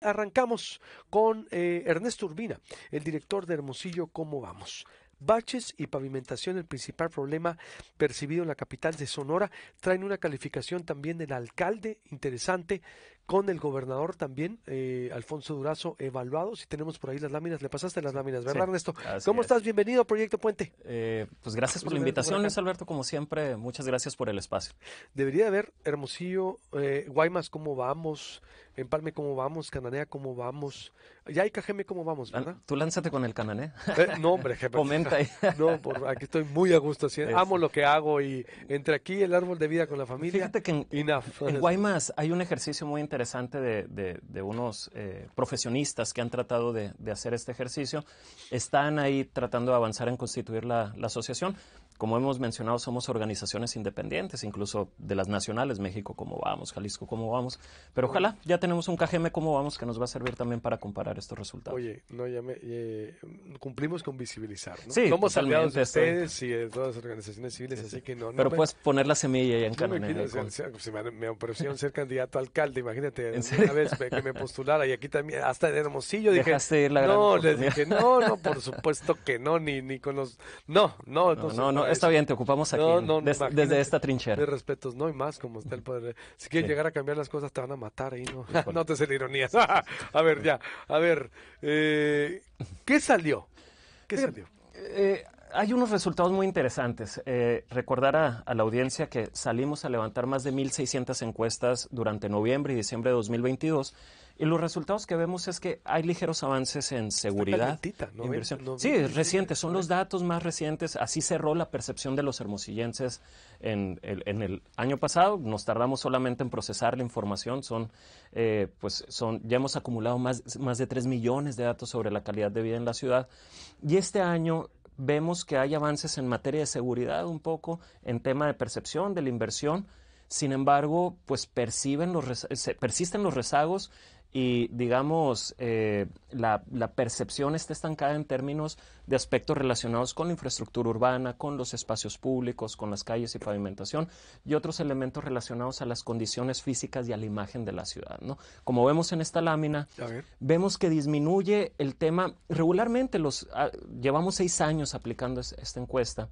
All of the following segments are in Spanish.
Arrancamos con eh, Ernesto Urbina, el director de Hermosillo, ¿cómo vamos? Baches y pavimentación, el principal problema percibido en la capital de Sonora, traen una calificación también del alcalde interesante con el gobernador también, eh, Alfonso Durazo, evaluado. Si tenemos por ahí las láminas, le pasaste las láminas, ¿verdad, Ernesto? ¿Cómo estás? Bienvenido a Proyecto Puente. Eh, pues gracias por la invitación, Luis Alberto, como siempre. Muchas gracias por el espacio. Debería haber Hermosillo, eh, Guaymas, ¿cómo vamos? Empalme, ¿cómo vamos? Cananea, ¿cómo vamos? Ya hay Cajeme, ¿cómo vamos? ¿verdad? Tú lánzate con el Cananea. Eh, no, hombre, Comenta ahí. no, por, aquí estoy muy a gusto. amo lo que hago y entre aquí el árbol de vida con la familia. Fíjate que en, en Guaymas hay un ejercicio muy interesante interesante de, unos eh, profesionistas que han tratado de, hacer este ejercicio. Están ahí tratando de avanzar en constituir la asociación como hemos mencionado, somos organizaciones independientes, incluso de las nacionales, México como vamos, Jalisco ¿cómo vamos, pero ojalá ya tenemos un KGM como vamos que nos va a servir también para comparar estos resultados. Oye, no, ya mm, cumplimos con visibilizar, ¿no? Sí, somos de ustedes y de todas las organizaciones civiles, así que no. pero puedes poner la semilla ahí en Me, ofrecieron ser candidato a alcalde, imagínate, una vez que me postulara y aquí también, hasta en Hermosillo dije, no, les dije, no, no, por supuesto que no, ni, ni con los, no, no, no, no, no está bien, te ocupamos aquí, desde esta trinchera. De respetos, no hay más como está el poder. Si quieren llegar a cambiar las cosas, te van a matar ahí, ¿no? te sé la ironía. a ver, ya, a ver, eh, ¿qué salió? ¿Qué salió? Eh, hay unos resultados muy interesantes. Eh, recordar a, la audiencia que salimos a levantar más de 1.600 encuestas durante noviembre y diciembre de 2022 y los resultados que vemos es que hay ligeros avances en seguridad. inversión. sí, recientes, son los datos más recientes. Así cerró la percepción de los hermosillenses en el, año pasado. Nos tardamos solamente en procesar la información. Son, eh, pues son, ya hemos acumulado más, más de 3 millones de datos sobre la calidad de vida en la ciudad. Y este año vemos que hay avances en materia de seguridad un poco, en tema de percepción de la inversión. Sin embargo, pues los, persisten los rezagos y digamos, eh, la, percepción está estancada en términos de aspectos relacionados con la infraestructura urbana, con los espacios públicos, con las calles y pavimentación y otros elementos relacionados a las condiciones físicas y a la imagen de la ciudad. ¿no? Como vemos en esta lámina, vemos que disminuye el tema, regularmente los, ah, llevamos seis años aplicando esta encuesta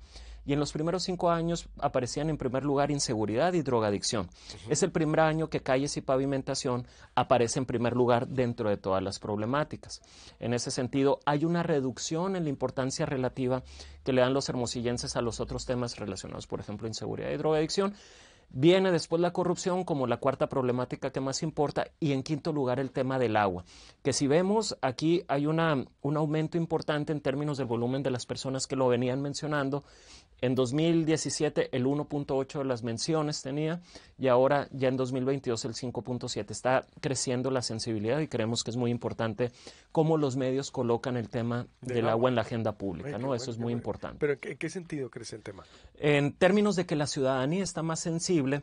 y en los primeros cinco años aparecían en primer lugar inseguridad y drogadicción. Es el primer año que calles y pavimentación aparece en primer lugar dentro de todas las problemáticas. En ese sentido, hay una reducción en la importancia relativa que le dan los hermosillenses a los otros temas relacionados, por ejemplo, inseguridad y drogadicción. Viene después la corrupción como la cuarta problemática que más importa y en quinto lugar el tema del agua, que si vemos aquí hay una, un aumento importante en términos del volumen de las personas que lo venían mencionando en 2017 el 1.8 de las menciones tenía y ahora ya en 2022 el 5.7. Está creciendo la sensibilidad y creemos que es muy importante cómo los medios colocan el tema del, agua. en la agenda pública, ¿no? Eso es muy importante. ¿Pero en qué sentido crece el tema? En términos de que la ciudadanía está más sensible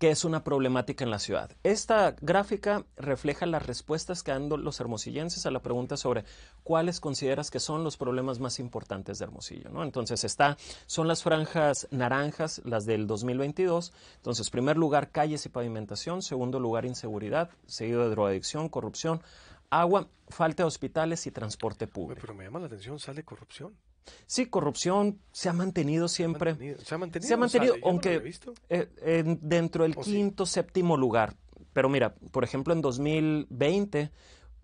que es una problemática en la ciudad. Esta gráfica refleja las respuestas que dan los hermosillenses a la pregunta sobre cuáles consideras que son los problemas más importantes de Hermosillo. ¿no? Entonces, está, son las franjas naranjas, las del 2022. Entonces, primer lugar, calles y pavimentación. Segundo lugar, inseguridad, seguido de drogadicción, corrupción, agua, falta de hospitales y transporte público. Pero me llama la atención, sale corrupción. Sí, corrupción se ha mantenido siempre. Se ha mantenido, aunque eh, dentro del quinto, séptimo lugar. Pero mira, por ejemplo, en 2020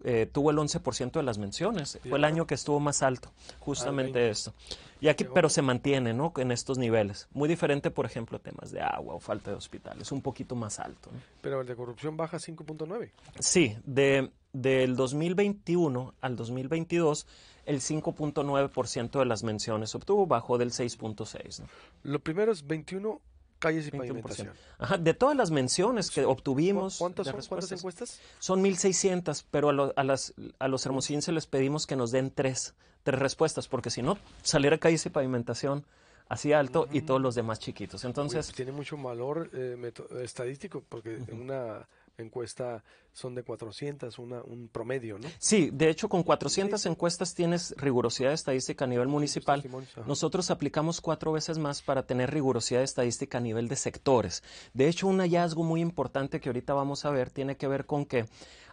eh, tuvo el 11% de las menciones. Fue el año que estuvo más alto, justamente ah, esto. Y aquí, pero se mantiene, ¿no? En estos niveles. Muy diferente, por ejemplo, temas de agua o falta de hospitales, un poquito más alto. Pero el de corrupción baja 5.9. Sí, de, del 2021 al 2022 el 5.9% de las menciones obtuvo, bajo del 6.6%. Lo primero es 21 calles y pavimentación. de todas las menciones que obtuvimos. ¿Cuántas, son, encuestas? Son 1.600, pero a, a, las, a los hermosinenses les pedimos que nos den tres, tres respuestas, porque si no, saliera calles y pavimentación así alto y todos los demás chiquitos. Entonces. Pues, tiene mucho valor eh, eh, estadístico, porque en una encuesta son de 400, una, un promedio, ¿no? Sí, de hecho con 400 encuestas tienes rigurosidad estadística a nivel municipal. Nosotros aplicamos cuatro veces más para tener rigurosidad estadística a nivel de sectores. De hecho, un hallazgo muy importante que ahorita vamos a ver tiene que ver con que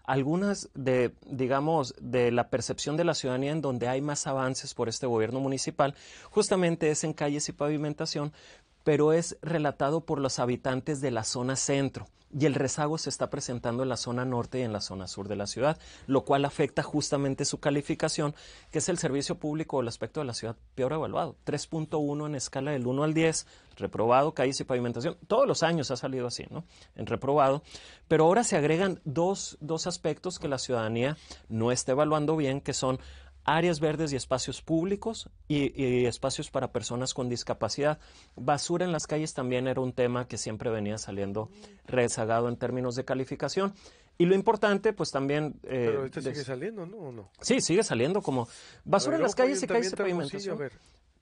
algunas de, digamos, de la percepción de la ciudadanía en donde hay más avances por este gobierno municipal, justamente es en calles y pavimentación, pero es relatado por los habitantes de la zona centro y el rezago se está presentando en la zona norte y en la zona sur de la ciudad, lo cual afecta justamente su calificación, que es el servicio público o el aspecto de la ciudad peor evaluado, 3.1 en escala del 1 al 10, reprobado, calles y pavimentación, todos los años ha salido así, ¿no? En reprobado, pero ahora se agregan dos, dos aspectos que la ciudadanía no está evaluando bien, que son áreas verdes y espacios públicos y, espacios para personas con discapacidad. Basura en las calles también era un tema que siempre venía saliendo rezagado en términos de calificación. Y lo importante, pues también... Eh, Pero esto sigue saliendo, ¿no? Sí, sigue saliendo como basura en las calles y calles de pavimentación. A ver,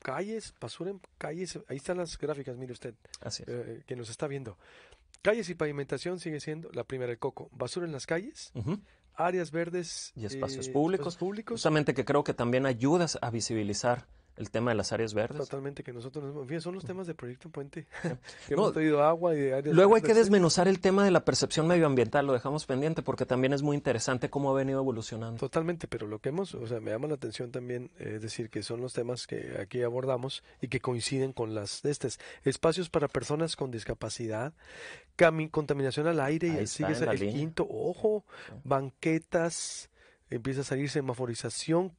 calles, basura en calles, ahí están las gráficas, mire usted, eh, que nos está viendo. Calles y pavimentación sigue siendo la primera, el coco. Basura en las calles, áreas verdes y eh, espacios públicos. Justamente que creo que también ayudas a visibilizar el tema de las áreas verdes. Totalmente, que nosotros son los temas de Proyecto Puente. hemos agua y áreas Luego hay que desmenuzar el tema de la percepción medioambiental, lo dejamos pendiente porque también es muy interesante cómo ha venido evolucionando. Totalmente, pero lo que hemos, o sea, me llama la atención también, es eh, decir, que son los temas que aquí abordamos y que coinciden con las de estas. Espacios para personas con discapacidad, contaminación al aire, Ahí y es el quinto, ojo, banquetas, empieza a salir semaforización,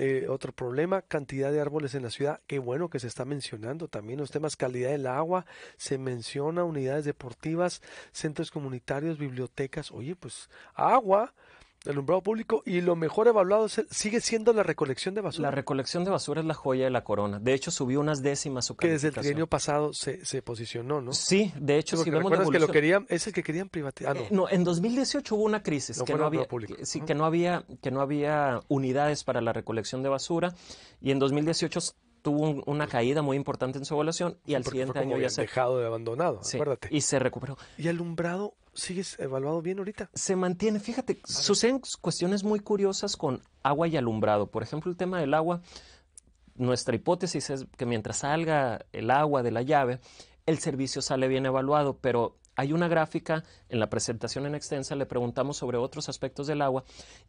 eh, otro problema, cantidad de árboles en la ciudad. Qué bueno que se está mencionando también los temas, calidad del agua, se menciona unidades deportivas, centros comunitarios, bibliotecas. Oye, pues agua, el alumbrado público y lo mejor evaluado sigue siendo la recolección de basura. La recolección de basura es la joya de la corona. De hecho, subió unas décimas su Que desde el año pasado se, posicionó, ¿no? Sí, de hecho, si vemos la que lo querían, es el que querían privatizar. Ah, no. Eh, no. en 2018 hubo una crisis que, no había, que, sí, que, no había, unidades para la recolección de basura y en 2018 tuvo una caída muy importante en su evaluación y al siguiente año ya dejado de abandonado, Y se recuperó. Y alumbrado sigues evaluado bien ahorita. Se mantiene, fíjate, suceden cuestiones muy curiosas con agua y alumbrado. Por ejemplo, el tema del agua, nuestra hipótesis es que mientras salga el agua de la llave, el servicio sale bien evaluado, pero hay una gráfica en la presentación en extensa, le preguntamos sobre otros aspectos del agua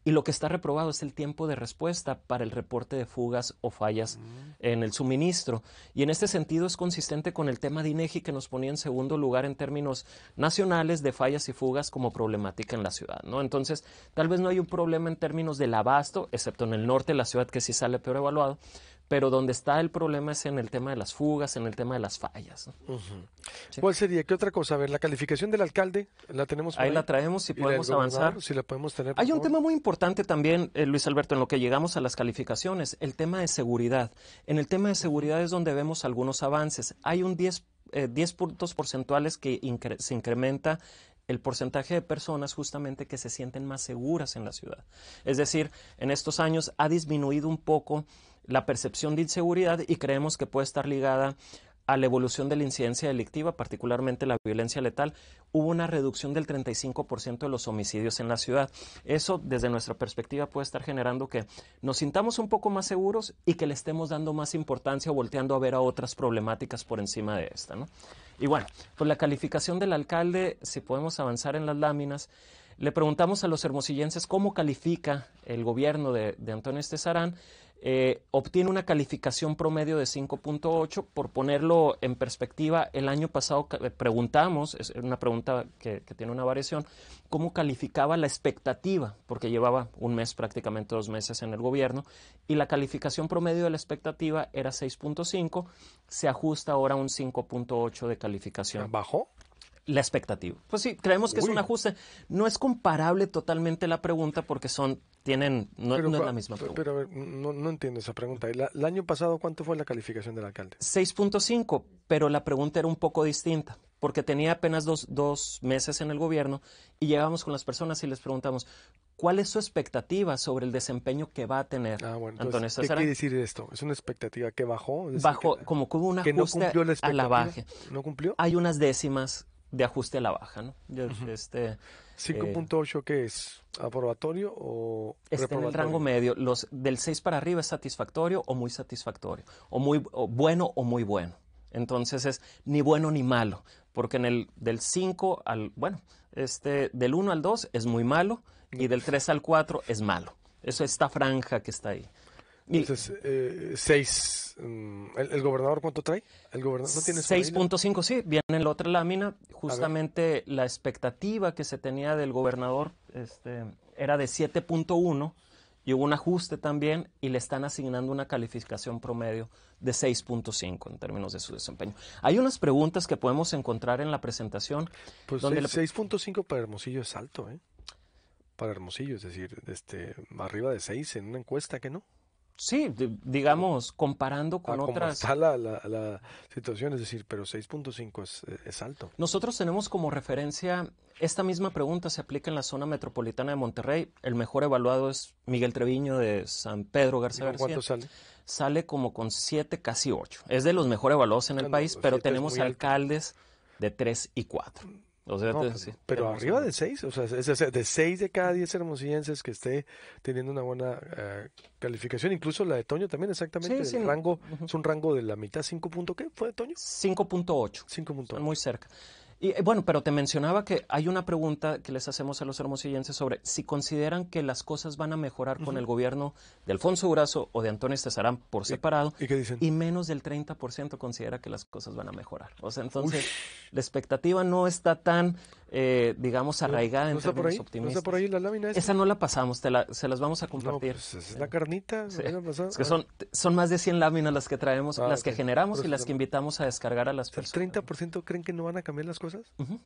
y lo que está reprobado es el tiempo de respuesta para el reporte de fugas o fallas en el suministro. Y en este sentido es consistente con el tema de INEGI que nos ponía en segundo lugar en términos nacionales de fallas y fugas como problemática en la ciudad. ¿no? Entonces, tal vez no hay un problema en términos del abasto, excepto en el norte la ciudad que sí sale peor evaluado, pero donde está el problema es en el tema de las fugas, en el tema de las fallas. ¿Cuál sería? ¿Qué otra cosa? A ver, la calificación del alcalde, ¿la tenemos? Ahí, ahí? la traemos, si podemos avanzar. Si la podemos tener. Hay un tema muy importante también, eh, Luis Alberto, en lo que llegamos a las calificaciones, el tema de seguridad. En el tema de seguridad es donde vemos algunos avances. Hay un 10, 10 eh, puntos porcentuales que se incrementa el porcentaje de personas justamente que se sienten más seguras en la ciudad. Es decir, en estos años ha disminuido un poco la percepción de inseguridad y creemos que puede estar ligada a la evolución de la incidencia delictiva, particularmente la violencia letal, hubo una reducción del 35% de los homicidios en la ciudad. Eso, desde nuestra perspectiva, puede estar generando que nos sintamos un poco más seguros y que le estemos dando más importancia, volteando a ver a otras problemáticas por encima de esta. ¿no? Y bueno, pues la calificación del alcalde, si podemos avanzar en las láminas, le preguntamos a los hermosillenses cómo califica el gobierno de, de Antonio Estezarán eh, obtiene una calificación promedio de 5.8. Por ponerlo en perspectiva, el año pasado eh, preguntamos, es una pregunta que, que, tiene una variación, cómo calificaba la expectativa, porque llevaba un mes, prácticamente dos meses en el gobierno, y la calificación promedio de la expectativa era 6.5, se ajusta ahora a un 5.8 de calificación. ¿Bajó? la expectativa. Pues sí, creemos que es un ajuste. No es comparable totalmente la pregunta porque son, tienen, no, es la misma pregunta. Pero a ver, no, entiendo esa pregunta. el año pasado, ¿cuánto fue la calificación del alcalde? 6.5, pero la pregunta era un poco distinta porque tenía apenas dos, dos meses en el gobierno y llegamos con las personas y les preguntamos, ¿cuál es su expectativa sobre el desempeño que va a tener ah, bueno, ¿Qué quiere decir esto? ¿Es una expectativa que bajó? bajó, como que hubo un ajuste a la baja. ¿No cumplió? Hay unas décimas de ajuste a la baja, ¿no? este, 5.8 eh, ¿qué es? ¿Aprobatorio o Está en el rango medio. Los del 6 para arriba es satisfactorio o muy satisfactorio, o muy bueno o muy bueno. Entonces es ni bueno ni malo, porque en el del 5 al bueno, este del 1 al 2 es muy malo y del 3 al 4 es malo. Eso esta franja que está ahí. Entonces, eh, seis, mm, ¿el, gobernador cuánto trae? ¿El gobernador 6.5, sí, viene en la otra lámina. Justamente la expectativa que se tenía del gobernador este, era de 7.1 y hubo un ajuste también y le están asignando una calificación promedio de 6.5 en términos de su desempeño. Hay unas preguntas que podemos encontrar en la presentación. Pues 6.5 para Hermosillo es alto, ¿eh? Para Hermosillo, es decir, este, arriba de 6 en una encuesta que no. Sí, digamos, comparando con otras. Está la, situación, es decir, pero 6.5 es, es, alto. Nosotros tenemos como referencia, esta misma pregunta se aplica en la zona metropolitana de Monterrey. El mejor evaluado es Miguel Treviño de San Pedro García García. ¿Cuánto sale? Sale como con 7, casi 8. Es de los mejores evaluados en el ah, país, pero tenemos alcaldes de 3 y 4. O sea, pues, pero arriba de 6, o sea, de 6 de cada 10 hermosillenses que esté teniendo una buena eh, calificación, incluso la de Toño también, exactamente. rango, Es un rango de la mitad, 5. ¿Qué fue Toño? 5.8. 5.8. Muy cerca. Y eh, bueno, pero te mencionaba que hay una pregunta que les hacemos a los hermosillenses sobre si consideran que las cosas van a mejorar con el gobierno de Alfonso Durazo o de Antonio Cesarán por separado. ¿Y, qué dicen? Y menos del 30% considera que las cosas van a mejorar. O sea, entonces la expectativa no está tan eh, digamos, arraigada en términos optimistas. la esa? no la pasamos, se las vamos a compartir. Pues, es la carnita. que son, son más de 100 láminas las que traemos, ah, las que generamos y las que invitamos a descargar a las personas. ¿El 30% creen que no van a cambiar las cosas?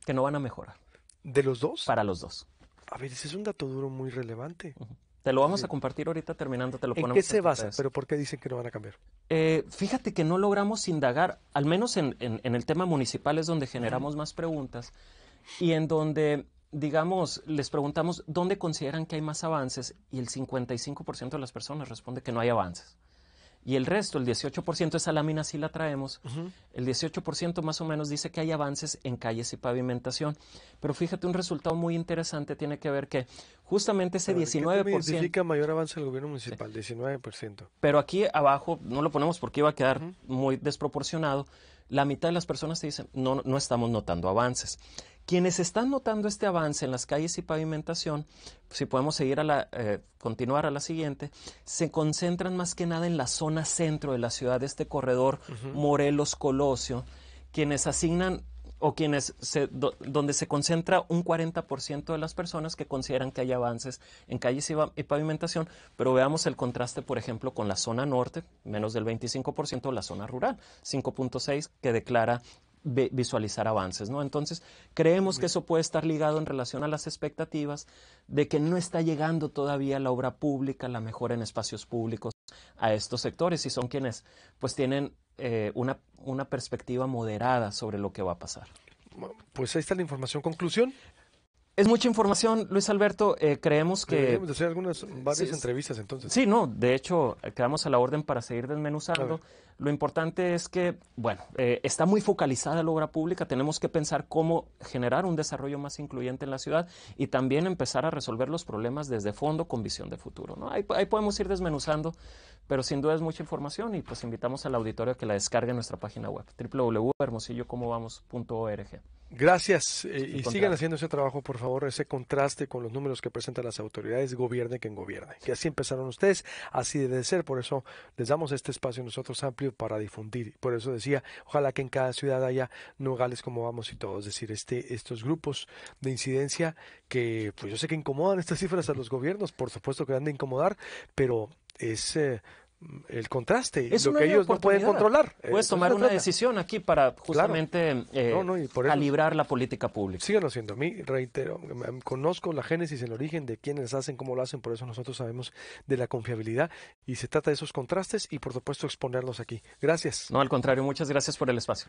que no van a mejorar. ¿De los dos? Para los dos. A ver, ese es un dato duro muy relevante. Te lo vamos a compartir ahorita terminando, te lo ¿En ¿En qué se basa? ¿Pero por qué dicen que no van a cambiar? Eh, fíjate que no logramos indagar, al menos en, el tema municipal es donde generamos más preguntas y en donde, digamos, les preguntamos dónde consideran que hay más avances y el 55% de las personas responde que no hay avances. Y el resto, el 18%, esa lámina sí la traemos, el 18% más o menos dice que hay avances en calles y pavimentación. Pero fíjate, un resultado muy interesante tiene que ver que justamente ese 19%... 19%... significa mayor avance del gobierno municipal, 19%. Pero aquí abajo, no lo ponemos porque iba a quedar muy desproporcionado, la mitad de las personas te dicen, no, no estamos notando avances. Quienes están notando este avance en las calles y pavimentación, si podemos seguir a la, eh, continuar a la siguiente, se concentran más que nada en la zona centro de la ciudad, este corredor Morelos-Colosio, quienes asignan o quienes donde se concentra un 40% de las personas que consideran que hay avances en calles y, pavimentación, pero veamos el contraste, por ejemplo, con la zona norte, menos del 25%, la zona rural, 5.6 que declara visualizar avances, ¿no? Entonces, creemos que eso puede estar ligado en relación a las expectativas de que no está llegando todavía la obra pública, la mejora en espacios públicos a estos sectores y son quienes pues tienen eh, una, una perspectiva moderada sobre lo que va a pasar. Pues ahí está la información. ¿Conclusión? Es mucha información, Luis Alberto. Eh, creemos que. hacer algunas varias entrevistas entonces. Sí, no, de hecho, eh, quedamos a la orden para seguir desmenuzando. Lo importante es que, bueno, eh, está muy focalizada la obra pública. Tenemos que pensar cómo generar un desarrollo más incluyente en la ciudad y también empezar a resolver los problemas desde fondo con visión de futuro. ¿no? Ahí, podemos ir desmenuzando, pero sin duda es mucha información y pues invitamos al auditorio que la descargue en nuestra página web www.hermosillocomovamos.org. Gracias. Eh, y sigan haciendo ese trabajo, por favor, ese contraste con los números que presentan las autoridades, gobierne quien gobierne. Que así empezaron ustedes, así debe ser. Por eso les damos este espacio nosotros amplio para difundir. Por eso decía, ojalá que en cada ciudad haya nogales como vamos y todos. Es decir, este, estos grupos de incidencia que, pues yo sé que incomodan estas cifras a los gobiernos, por supuesto que han de incomodar, pero es. Eh, el contraste, es lo que ellos no pueden controlar. Eh, Puedes tomar una decisión aquí para justamente eh, calibrar la política pública. Síganlo haciendo. A mí, reitero, conozco la génesis, el origen de quienes hacen, cómo lo hacen, por eso nosotros sabemos de la confiabilidad y se trata de esos contrastes y por supuesto exponerlos aquí. Gracias. No, al contrario, muchas gracias por el espacio.